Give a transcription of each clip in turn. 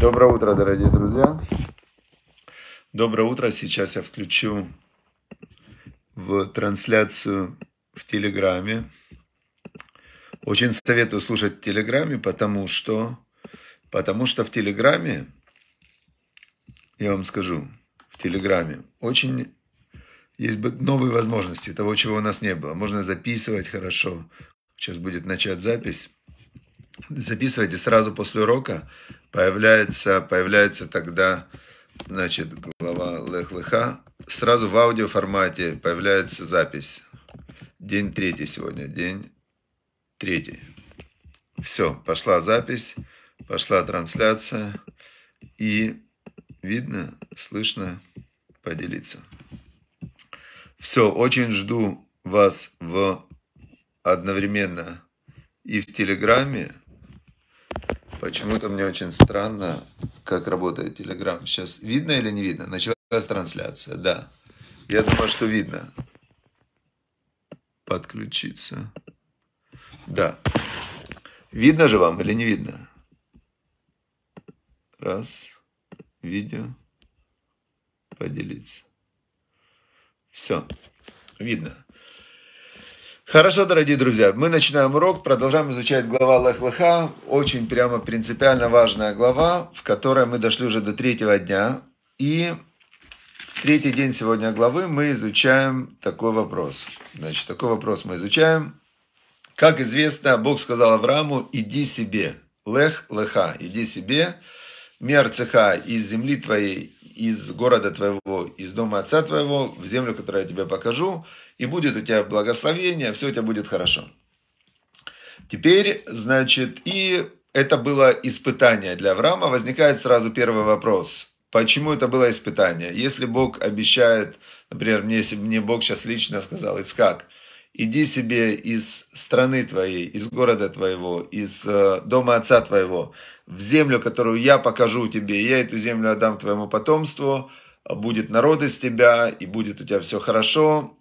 Доброе утро, дорогие друзья. Доброе утро. Сейчас я включу в трансляцию в Телеграме. Очень советую слушать в Телеграме, потому что, потому что в Телеграме, я вам скажу, в Телеграме очень есть новые возможности, того, чего у нас не было. Можно записывать хорошо. Сейчас будет начать запись записывайте сразу после урока. Появляется, появляется тогда значит, глава Лех Леха. Сразу в аудио формате появляется запись. День третий сегодня, день третий. Все, пошла запись, пошла трансляция. И видно, слышно, поделиться. Все, очень жду вас в одновременно и в Телеграме, Почему-то мне очень странно, как работает Телеграм. Сейчас видно или не видно? Началась трансляция, да. Я думаю, что видно. Подключиться. Да. Видно же вам или не видно? Раз. Видео. Поделиться. Все. Видно. Хорошо, дорогие друзья, мы начинаем урок, продолжаем изучать глава Лех-Леха, очень прямо принципиально важная глава, в которой мы дошли уже до третьего дня. И в третий день сегодня главы мы изучаем такой вопрос. Значит, такой вопрос мы изучаем. Как известно, Бог сказал Аврааму, иди себе, лех леха, иди себе, мер цеха из земли твоей из города твоего, из дома отца твоего, в землю, которую я тебе покажу, и будет у тебя благословение, все у тебя будет хорошо. Теперь, значит, и это было испытание для Авраама. Возникает сразу первый вопрос. Почему это было испытание? Если Бог обещает, например, мне, если мне Бог сейчас лично сказал, Искак, иди себе из страны твоей, из города твоего, из э, дома отца твоего, в землю, которую я покажу тебе, я эту землю отдам твоему потомству, будет народ из тебя, и будет у тебя все хорошо,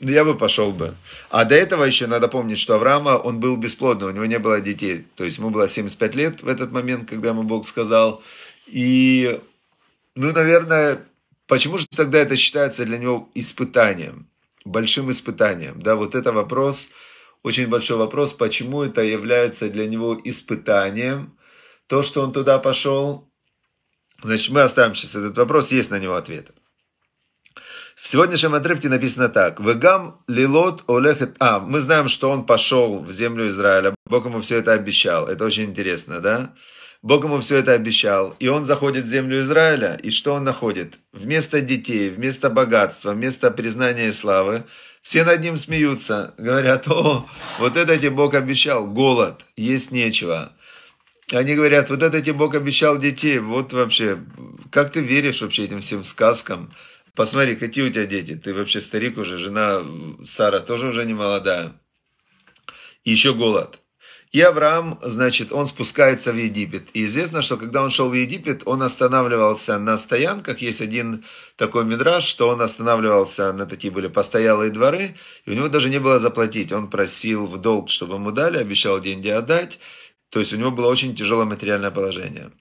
я бы пошел бы. А до этого еще надо помнить, что Авраама, он был бесплодный, у него не было детей. То есть ему было 75 лет в этот момент, когда ему Бог сказал. И, ну, наверное, почему же тогда это считается для него испытанием, большим испытанием? Да, вот это вопрос, очень большой вопрос, почему это является для него испытанием – то, что он туда пошел, значит, мы оставим сейчас этот вопрос, есть на него ответ. В сегодняшнем отрывке написано так. Вегам лилот олехет... А, мы знаем, что он пошел в землю Израиля. Бог ему все это обещал. Это очень интересно, да? Бог ему все это обещал. И он заходит в землю Израиля. И что он находит? Вместо детей, вместо богатства, вместо признания и славы, все над ним смеются. Говорят, о, вот это тебе Бог обещал. Голод, есть нечего они говорят, вот это тебе Бог обещал детей, вот вообще, как ты веришь вообще этим всем сказкам? Посмотри, какие у тебя дети, ты вообще старик уже, жена Сара тоже уже не молодая. И еще голод. И Авраам, значит, он спускается в Египет. И известно, что когда он шел в Египет, он останавливался на стоянках. Есть один такой мидраж, что он останавливался на такие были постоялые дворы, и у него даже не было заплатить. Он просил в долг, чтобы ему дали, обещал деньги отдать. То есть у него было очень тяжелое материальное положение,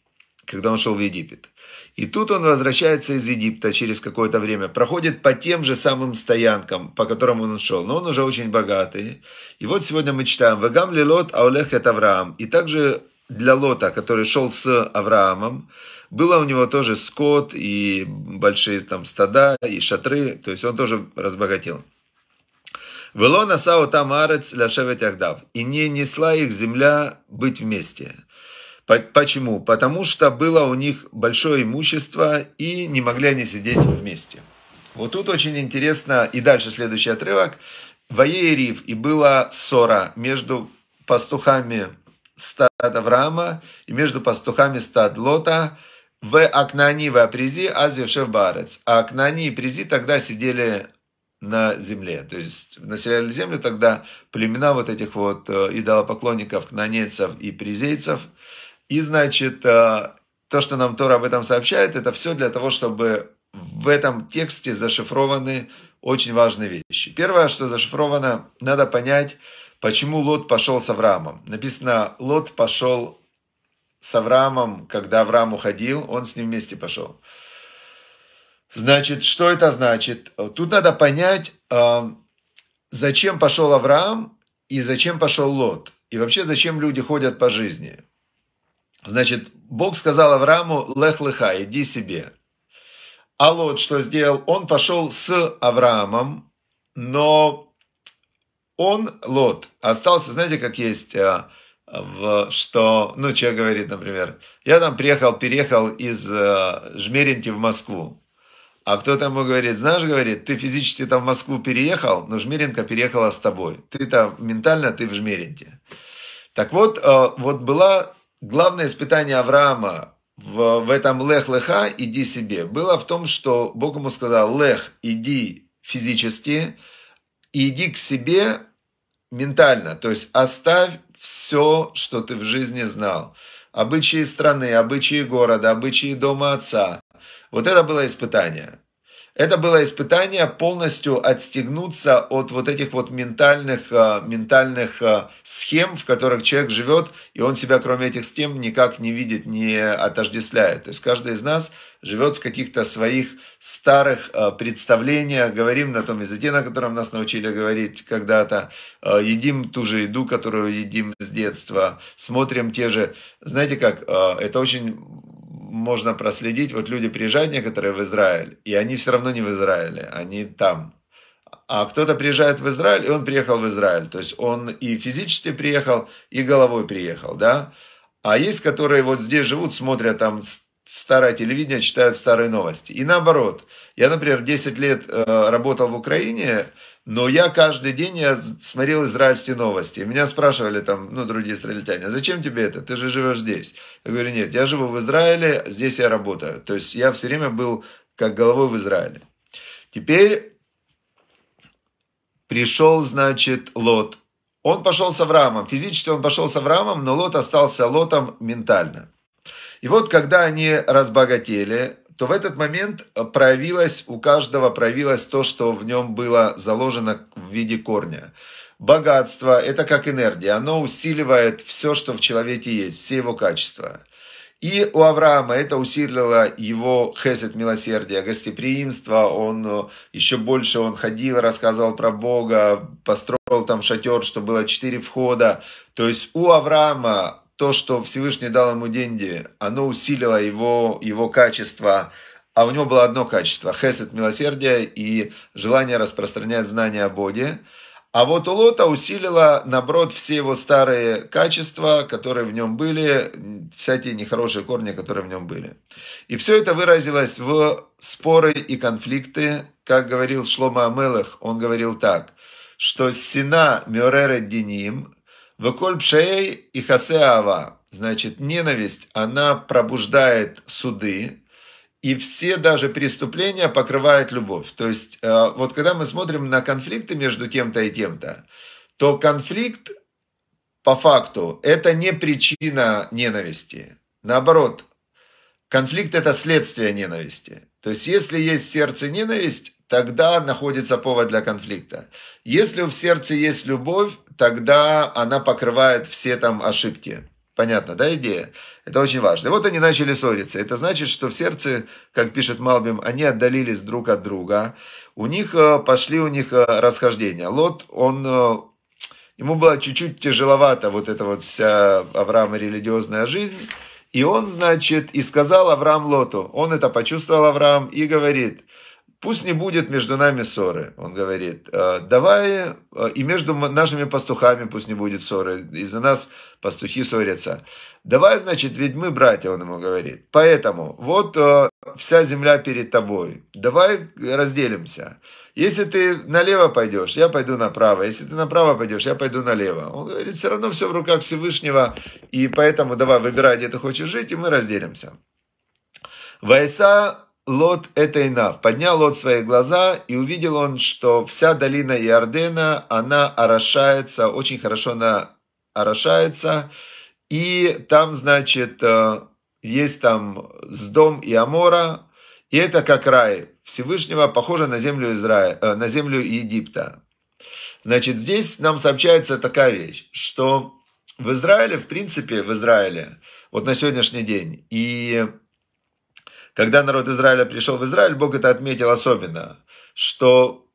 когда он шел в Египет. И тут он возвращается из Египта через какое-то время, проходит по тем же самым стоянкам, по которым он шел, но он уже очень богатый. И вот сегодня мы читаем «Вегам лилот аулех это Авраам». И также для Лота, который шел с Авраамом, было у него тоже скот и большие там стада и шатры, то есть он тоже разбогател. Вело насау там арец ляшевет яхдав. И не несла их земля быть вместе. Почему? Потому что было у них большое имущество, и не могли они сидеть вместе. Вот тут очень интересно, и дальше следующий отрывок. Воеерив, и была ссора между пастухами стад Авраама и между пастухами стад Лота в Акнани в Апризи, Азиошев Барец. А Акнани и Призи тогда сидели на земле. То есть населяли землю тогда племена вот этих вот э, идолопоклонников, кнанецев и призейцев. И, значит, э, то, что нам Тора об этом сообщает, это все для того, чтобы в этом тексте зашифрованы очень важные вещи. Первое, что зашифровано, надо понять, почему Лот пошел с Авраамом. Написано, Лот пошел с Авраамом, когда Авраам уходил, он с ним вместе пошел. Значит, что это значит? Тут надо понять, э, зачем пошел Авраам и зачем пошел Лот. И вообще, зачем люди ходят по жизни. Значит, Бог сказал Аврааму, лех леха, иди себе. А Лот что сделал? Он пошел с Авраамом, но он, Лот, остался, знаете, как есть, э, в, что, ну, человек говорит, например, я там приехал, переехал из э, Жмеринки в Москву. А кто-то ему говорит, знаешь, говорит, ты физически там в Москву переехал, но Жмеренко переехала с тобой. Ты там ментально, ты в Жмеренке. Так вот, э, вот было главное испытание Авраама в, в этом лех-леха, иди себе, было в том, что Бог ему сказал, лех, иди физически, и иди к себе ментально, то есть оставь все, что ты в жизни знал. Обычаи страны, обычаи города, обычаи дома отца, вот это было испытание. Это было испытание полностью отстегнуться от вот этих вот ментальных, э, ментальных э, схем, в которых человек живет, и он себя кроме этих схем никак не видит, не отождествляет. То есть каждый из нас живет в каких-то своих старых э, представлениях, говорим на том языке, на котором нас научили говорить когда-то, едим ту же еду, которую едим с детства, смотрим те же... Знаете как, это очень можно проследить, вот люди приезжают некоторые в Израиль, и они все равно не в Израиле, они там. А кто-то приезжает в Израиль, и он приехал в Израиль. То есть он и физически приехал, и головой приехал, да. А есть, которые вот здесь живут, смотрят там старое телевидение, читают старые новости. И наоборот, я, например, 10 лет э, работал в Украине, но я каждый день я смотрел израильские новости. Меня спрашивали там, ну, другие израильтяне, а зачем тебе это? Ты же живешь здесь. Я говорю, нет, я живу в Израиле, здесь я работаю. То есть я все время был как головой в Израиле. Теперь пришел, значит, Лот. Он пошел с Авраамом. Физически он пошел с Авраамом, но Лот остался Лотом ментально. И вот когда они разбогатели, то в этот момент проявилось, у каждого проявилось то, что в нем было заложено в виде корня. Богатство – это как энергия, оно усиливает все, что в человеке есть, все его качества. И у Авраама это усилило его хесед милосердия, гостеприимство. Он э, еще больше он ходил, рассказывал про Бога, построил там шатер, что было четыре входа. То есть у Авраама то, что Всевышний дал ему деньги, оно усилило его, его качество, а у него было одно качество – хесед, милосердие и желание распространять знания о Боге. А вот у Лота усилило, наоборот, все его старые качества, которые в нем были, всякие нехорошие корни, которые в нем были. И все это выразилось в споры и конфликты. Как говорил Шлома Амелах, он говорил так, что «сина Мюрера деним», Веколь пшеей и хасеава. Значит, ненависть, она пробуждает суды, и все даже преступления покрывает любовь. То есть, э, вот когда мы смотрим на конфликты между кем-то и кем-то, то конфликт, по факту, это не причина ненависти. Наоборот, конфликт – это следствие ненависти. То есть, если есть в сердце ненависть, тогда находится повод для конфликта. Если в сердце есть любовь, тогда она покрывает все там ошибки. Понятно, да, идея? Это очень важно. И вот они начали ссориться. Это значит, что в сердце, как пишет Малбим, они отдалились друг от друга. У них э, пошли у них э, расхождения. Лот, он э, ему было чуть-чуть тяжеловато вот эта вот вся Авраама религиозная жизнь. И он, значит, и сказал Авраам Лоту, он это почувствовал Авраам и говорит – Пусть не будет между нами ссоры, он говорит. «Э, давай, э, и между нашими пастухами пусть не будет ссоры. Из-за нас пастухи ссорятся. Давай, значит, ведь мы братья, он ему говорит. Поэтому вот э, вся земля перед тобой. Давай разделимся. Если ты налево пойдешь, я пойду направо. Если ты направо пойдешь, я пойду налево. Он говорит, все равно все в руках Всевышнего. И поэтому давай выбирай, где ты хочешь жить, и мы разделимся. Вайса Лот это инав. Поднял Лот свои глаза, и увидел он, что вся долина Иордена, она орошается, очень хорошо она орошается. И там, значит, э, есть там с дом и Амора, и это как рай Всевышнего, похоже на землю, Израиля, э, на землю Египта. Значит, здесь нам сообщается такая вещь, что в Израиле, в принципе, в Израиле, вот на сегодняшний день, и когда народ Израиля пришел в Израиль, Бог это отметил особенно, что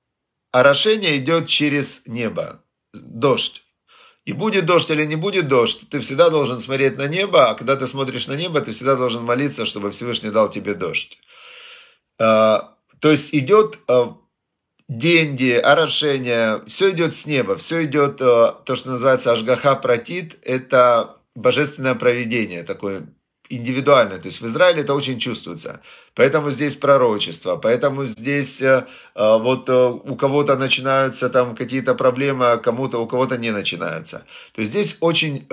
орошение идет через небо, дождь. И будет дождь или не будет дождь, ты всегда должен смотреть на небо, а когда ты смотришь на небо, ты всегда должен молиться, чтобы Всевышний дал тебе дождь. А, то есть идет а, деньги, орошение, все идет с неба, все идет, а, то, что называется ажгаха протит, это божественное проведение, такое индивидуально. То есть в Израиле это очень чувствуется. Поэтому здесь пророчество, поэтому здесь э, э, вот э, у кого-то начинаются там какие-то проблемы, а кому-то у кого-то не начинаются. То есть здесь очень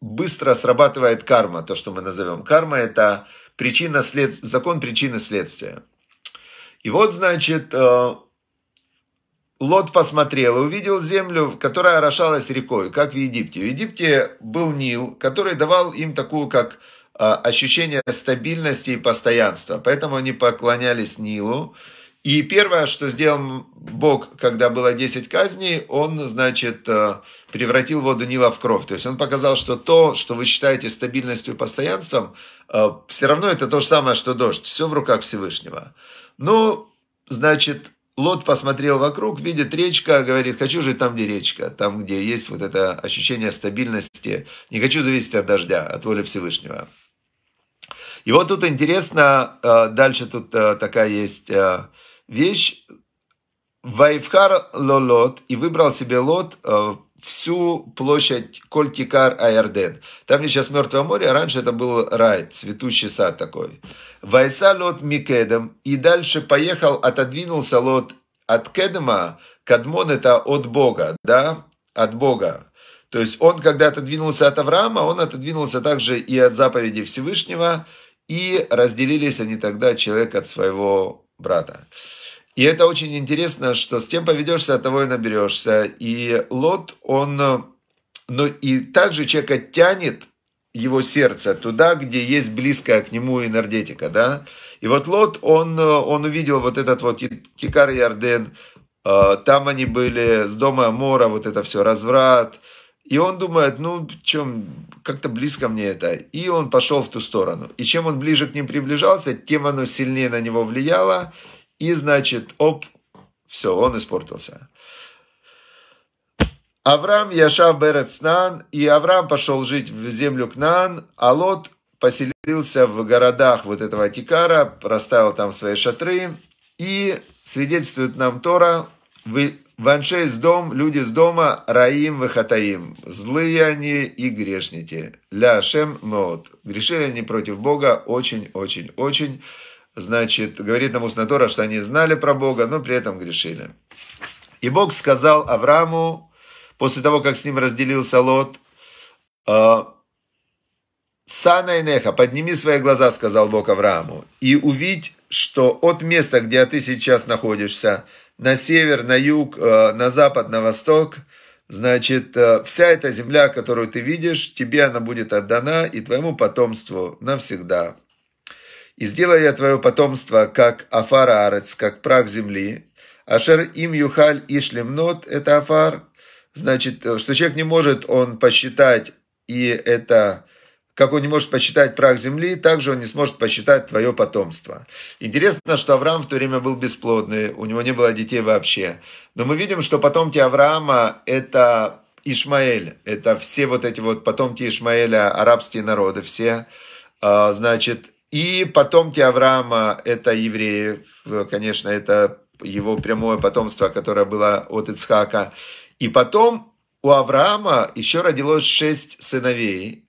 быстро срабатывает карма, то, что мы назовем. Карма – это причина след... закон причины следствия. И вот, значит, Лот посмотрел и увидел землю, которая орошалась рекой, как в Египте. В Египте был Нил, который давал им такую, как а, ощущение стабильности и постоянства. Поэтому они поклонялись Нилу. И первое, что сделал Бог, когда было 10 казней, он, значит, э, превратил воду Нила в кровь. То есть он показал, что то, что вы считаете стабильностью и постоянством, э, все равно это то же самое, что дождь. Все в руках Всевышнего. Но ну, значит, Лот посмотрел вокруг, видит речка, говорит, хочу жить там, где речка, там, где есть вот это ощущение стабильности, не хочу зависеть от дождя, от воли Всевышнего. И вот тут интересно, э, дальше тут э, такая есть э, вещь. Вайфхар лолот и выбрал себе лот всю площадь Кольтикар Айрден. Там где сейчас Мертвое море, а раньше это был рай, цветущий сад такой. Вайса лот Микедом. И дальше поехал, отодвинулся лот от Кедема. Кадмон это от Бога, да? От Бога. То есть он, когда отодвинулся от Авраама, он отодвинулся также и от заповеди Всевышнего, и разделились они тогда человек от своего брата. И это очень интересно, что с тем поведешься, от того и наберешься. И Лот, он... Ну и также человек тянет его сердце туда, где есть близкая к нему энергетика, да. И вот Лот, он, он увидел вот этот вот Кикар Ярден, а, там они были, с дома Мора, вот это все, разврат, и он думает, ну, чем, как-то близко мне это. И он пошел в ту сторону. И чем он ближе к ним приближался, тем оно сильнее на него влияло. И, значит, оп, все, он испортился. Авраам Яшав Берецнан, и Авраам пошел жить в землю Кнан. а Лот поселился в городах вот этого Атикара, расставил там свои шатры, и свидетельствует нам Тора, вы Ванше из дом, люди с дома, раим выхатаим, Злые они и грешники. Ля шем мод. Грешили они против Бога очень-очень-очень. Значит, говорит нам Уснатора, что они знали про Бога, но при этом грешили. И Бог сказал Аврааму, после того, как с ним разделился Лот, «А, «Сана Инеха, подними свои глаза», — сказал Бог Аврааму, «и увидь, что от места, где ты сейчас находишься, — на север, на юг, э, на запад, на восток. Значит, э, вся эта земля, которую ты видишь, тебе она будет отдана и твоему потомству навсегда. И сделай я твое потомство, как Афар Арец, как прах земли. Ашер им юхаль ишлемнот, это Афар. Значит, э, что человек не может, он посчитать, и это как он не может посчитать прах земли, так же он не сможет посчитать твое потомство. Интересно, что Авраам в то время был бесплодный, у него не было детей вообще. Но мы видим, что потомки Авраама – это Ишмаэль, это все вот эти вот потомки Ишмаэля, арабские народы все, а, значит, и потомки Авраама – это евреи, конечно, это его прямое потомство, которое было от Ицхака. И потом у Авраама еще родилось шесть сыновей,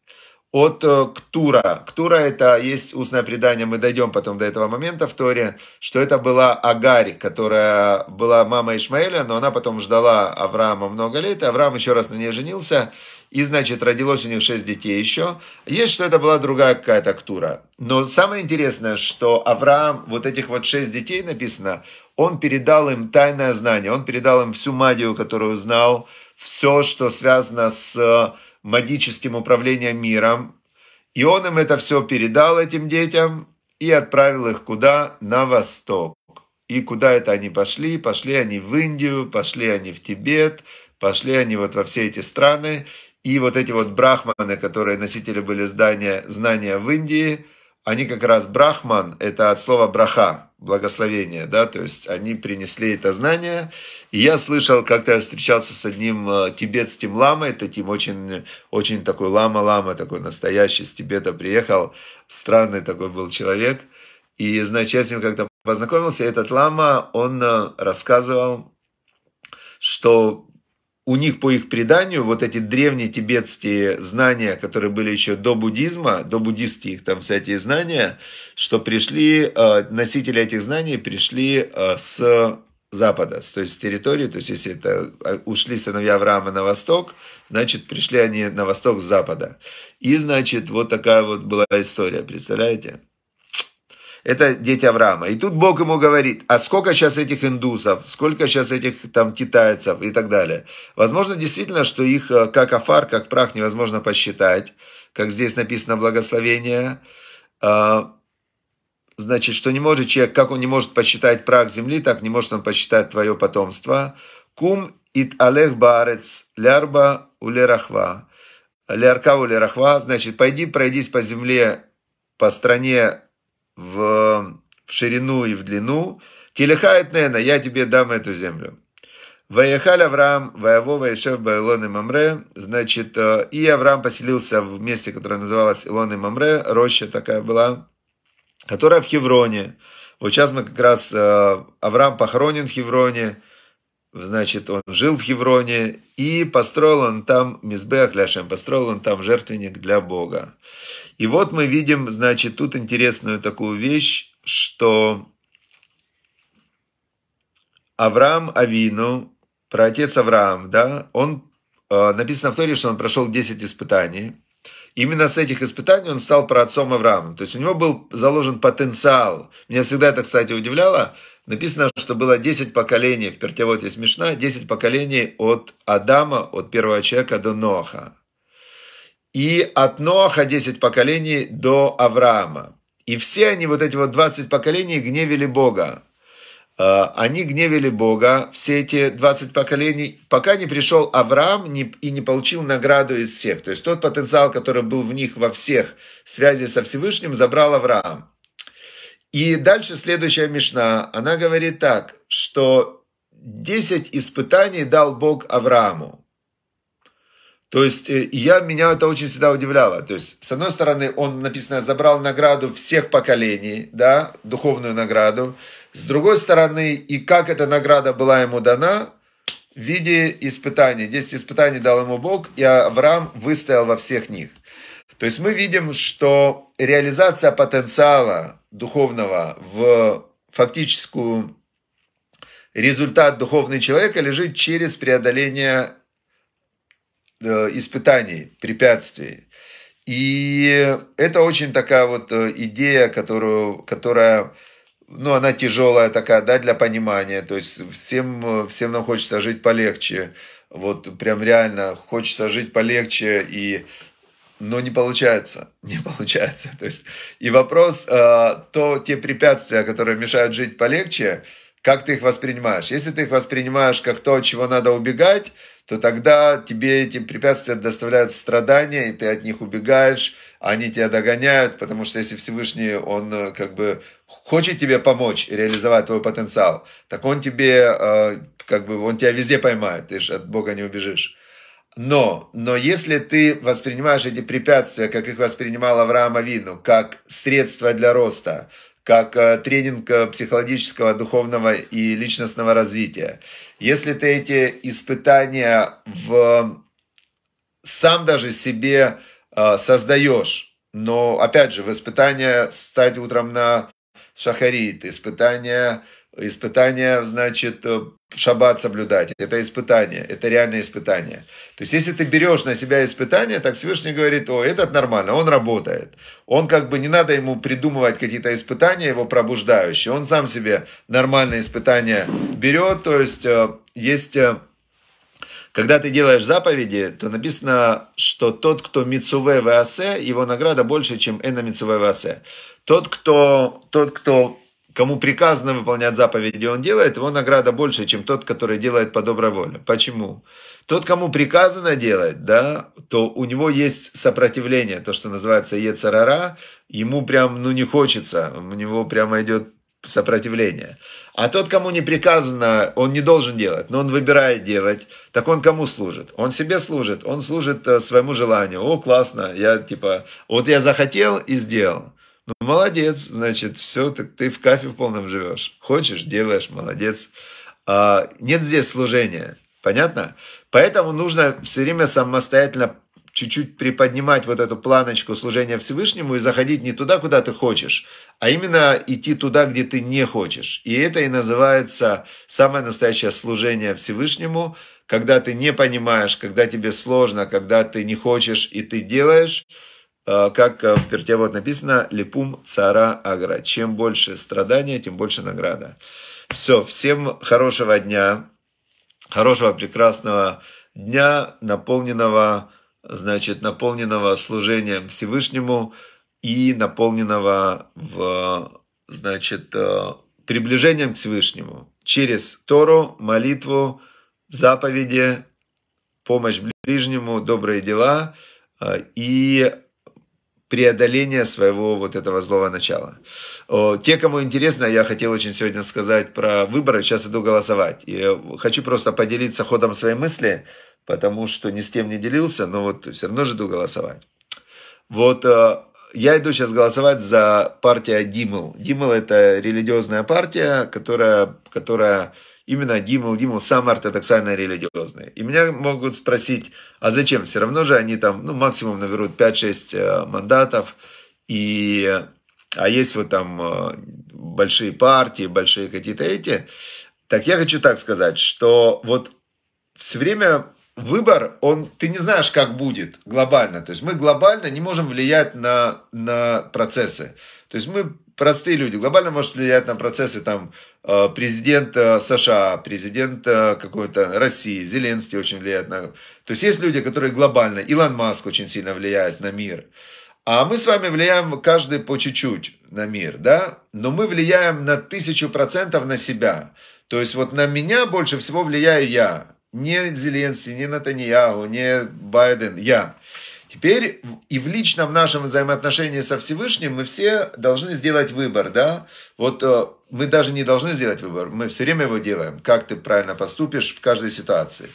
от э, Ктура. Ктура это есть устное предание, мы дойдем потом до этого момента в Торе, что это была Агарь, которая была мама Ишмаэля, но она потом ждала Авраама много лет, и Авраам еще раз на ней женился, и, значит, родилось у них шесть детей еще. Есть, что это была другая какая-то Ктура. Но самое интересное, что Авраам, вот этих вот шесть детей написано, он передал им тайное знание, он передал им всю магию, которую знал, все, что связано с магическим управлением миром, и он им это все передал этим детям и отправил их куда? На восток. И куда это они пошли? Пошли они в Индию, пошли они в Тибет, пошли они вот во все эти страны. И вот эти вот брахманы, которые носители были здания, знания в Индии – они как раз брахман, это от слова браха, благословение, да, то есть они принесли это знание. И я слышал, как-то я встречался с одним э, тибетским ламой, таким очень, очень такой лама-лама, такой настоящий из Тибета приехал, странный такой был человек. И, значит, я с ним как-то познакомился, этот лама, он э, рассказывал, что у них, по их преданию, вот эти древние тибетские знания, которые были еще до буддизма, до буддистские их там всякие знания, что пришли, э, носители этих знаний пришли э, с запада, то есть с территории, то есть если это э, ушли сыновья Авраама на восток, значит, пришли они на восток с запада. И, значит, вот такая вот была история, представляете? Это дети Авраама. И тут Бог ему говорит, а сколько сейчас этих индусов, сколько сейчас этих там китайцев и так далее. Возможно, действительно, что их э, как афар, как прах невозможно посчитать, как здесь написано благословение. А, значит, что не может человек, как он не может посчитать прах земли, так не может он посчитать твое потомство. Кум ит алех барец лярба улерахва. Лярка улерахва, значит, пойди пройдись по земле, по стране в, в ширину и в длину. Телехает Нена, я тебе дам эту землю. Ваехаль Авраам, Ваево, Ваешев, Баилон и Мамре. Значит, э, и Авраам поселился в месте, которое называлось Илон и Мамре, роща такая была, которая в Хевроне. Вот сейчас мы как раз, э, Авраам похоронен в Хевроне, значит, он жил в Хевроне, и построил он там Мизбех Ляшем, построил он там жертвенник для Бога. И вот мы видим, значит, тут интересную такую вещь, что Авраам Авину, про отец Авраам, да, он, э, написано в Торе, что он прошел 10 испытаний, Именно с этих испытаний он стал праотцом Авраамом. То есть у него был заложен потенциал. Меня всегда это, кстати, удивляло, Написано, что было 10 поколений, в Пертевод есть смешна, 10 поколений от Адама, от первого человека до Ноха. И от Ноха 10 поколений до Авраама. И все они, вот эти вот 20 поколений, гневили Бога. А, они гневили Бога, все эти 20 поколений, пока не пришел Авраам и не получил награду из всех. То есть тот потенциал, который был в них во всех, в связи со Всевышним, забрал Авраам. И дальше следующая Мишна, она говорит так, что 10 испытаний дал Бог Аврааму. То есть э, я, меня это очень всегда удивляло. То есть, с одной стороны, он, написано, забрал награду всех поколений, да, духовную награду. С другой стороны, и как эта награда была ему дана, в виде испытаний. 10 испытаний дал ему Бог, и Авраам выстоял во всех них. То есть мы видим, что реализация потенциала духовного в фактическую результат духовный человека лежит через преодоление э, испытаний, препятствий. И это очень такая вот э, идея, которую, которая, ну, она тяжелая такая, да, для понимания. То есть всем, э, всем нам хочется жить полегче. Вот прям реально хочется жить полегче и но не получается, не получается. То есть, и вопрос, э, то те препятствия, которые мешают жить полегче, как ты их воспринимаешь. Если ты их воспринимаешь как то, от чего надо убегать, то тогда тебе эти препятствия доставляют страдания, и ты от них убегаешь, они тебя догоняют, потому что если Всевышний, он э, как бы хочет тебе помочь реализовать твой потенциал, так он тебе, э, как бы, он тебя везде поймает, ты же от Бога не убежишь. Но, но если ты воспринимаешь эти препятствия, как их воспринимал Авраам Авину, как средство для роста, как э, тренинг э, психологического, духовного и личностного развития, если ты эти испытания в, сам даже себе э, создаешь, но опять же, в испытания стать утром на шахарит, испытания испытание, значит, э, шаббат соблюдать. Это испытание, это реальное испытание. То есть, если ты берешь на себя испытание, так Всевышний говорит, о, этот нормально, он работает. Он как бы, не надо ему придумывать какие-то испытания его пробуждающие. Он сам себе нормальные испытания берет. То есть, э, есть... Э, когда ты делаешь заповеди, то написано, что тот, кто мицуве васе, его награда больше, чем эна мицуве васе. Тот, кто, тот, кто Кому приказано выполнять заповеди, он делает, его награда больше, чем тот, который делает по доброй воле. Почему? Тот, кому приказано делать, да, то у него есть сопротивление, то, что называется ецарара, ему прям, ну, не хочется, у него прямо идет сопротивление. А тот, кому не приказано, он не должен делать, но он выбирает делать, так он кому служит? Он себе служит, он служит э, своему желанию. О, классно, я типа, вот я захотел и сделал. Ну, молодец, значит, все, так. ты в кафе в полном живешь. Хочешь, делаешь, молодец. А, нет здесь служения, понятно? Поэтому нужно все время самостоятельно чуть-чуть приподнимать вот эту планочку служения Всевышнему и заходить не туда, куда ты хочешь, а именно идти туда, где ты не хочешь. И это и называется самое настоящее служение Всевышнему, когда ты не понимаешь, когда тебе сложно, когда ты не хочешь и ты делаешь – Э, как э, в перте вот написано, липум цара агра. Чем больше страдания, тем больше награда. Все, всем хорошего дня, хорошего, прекрасного дня, наполненного, значит, наполненного служением Всевышнему и наполненного в, значит, э, приближением к Всевышнему через Тору, молитву, заповеди, помощь ближнему, добрые дела и преодоления своего вот этого злого начала. те, кому интересно, я хотел очень сегодня сказать про выборы, сейчас иду голосовать. И хочу просто поделиться ходом своей мысли, потому что ни с тем не делился, но вот все равно же иду голосовать. Вот э, я иду сейчас голосовать за партию Димл. Димл – это религиозная партия, которая, которая именно гимл, гимл, самая ортодоксальная религиозная. И меня могут спросить, а зачем? Все равно же они там, ну, максимум наберут 5-6 э, мандатов, и, а есть вот там э, большие партии, большие какие-то эти. Так я хочу так сказать, что вот все время выбор, он, ты не знаешь, как будет глобально. То есть мы глобально не можем влиять на, на процессы. То есть мы простые люди. Глобально может влиять на процессы там э, президент э, США, президент э, какой-то России, Зеленский очень влияет на... То есть есть люди, которые глобально, Илон Маск очень сильно влияет на мир. А мы с вами влияем каждый по чуть-чуть на мир, да? Но мы влияем на тысячу процентов на себя. То есть вот на меня больше всего влияю я. Не Зеленский, не Натаньяу, не Байден, я. Теперь и в личном нашем взаимоотношении со Всевышним мы все должны сделать выбор, да? Вот э, мы даже не должны сделать выбор, мы все время его делаем, как ты правильно поступишь в каждой ситуации.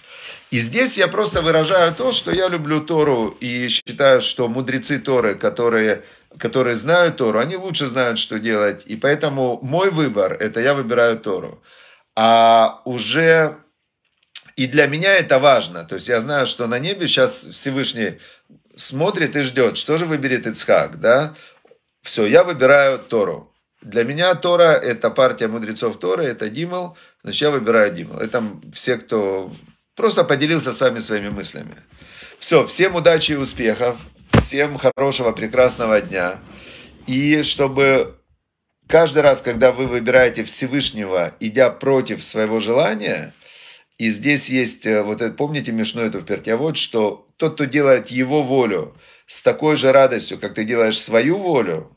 И здесь я просто выражаю то, что я люблю Тору и считаю, что мудрецы Торы, которые, которые знают Тору, они лучше знают, что делать. И поэтому мой выбор – это я выбираю Тору. А уже и для меня это важно. То есть я знаю, что на небе сейчас Всевышний смотрит и ждет, что же выберет Ицхак, да? Все, я выбираю Тору. Для меня Тора – это партия мудрецов Торы, это Димл, значит, я выбираю Димл. Это все, кто просто поделился сами своими мыслями. Все, всем удачи и успехов, всем хорошего, прекрасного дня. И чтобы каждый раз, когда вы выбираете Всевышнего, идя против своего желания, и здесь есть, э, вот это, помните Мишну эту в Пертявод, что тот, кто делает Его волю с такой же радостью, как ты делаешь свою волю,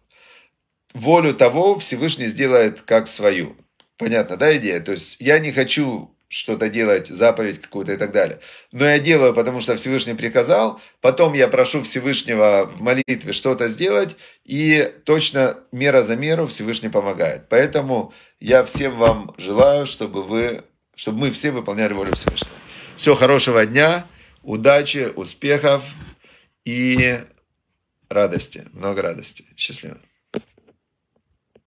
волю того Всевышний сделает как свою. Понятно, да, идея? То есть я не хочу что-то делать, заповедь какую-то и так далее. Но я делаю, потому что Всевышний приказал, потом я прошу Всевышнего в молитве что-то сделать, и точно мера за меру Всевышний помогает. Поэтому я всем вам желаю, чтобы вы, чтобы мы все выполняли волю Всевышнего. Всего хорошего дня. Удачи, успехов и радости. Много радости. Счастливо.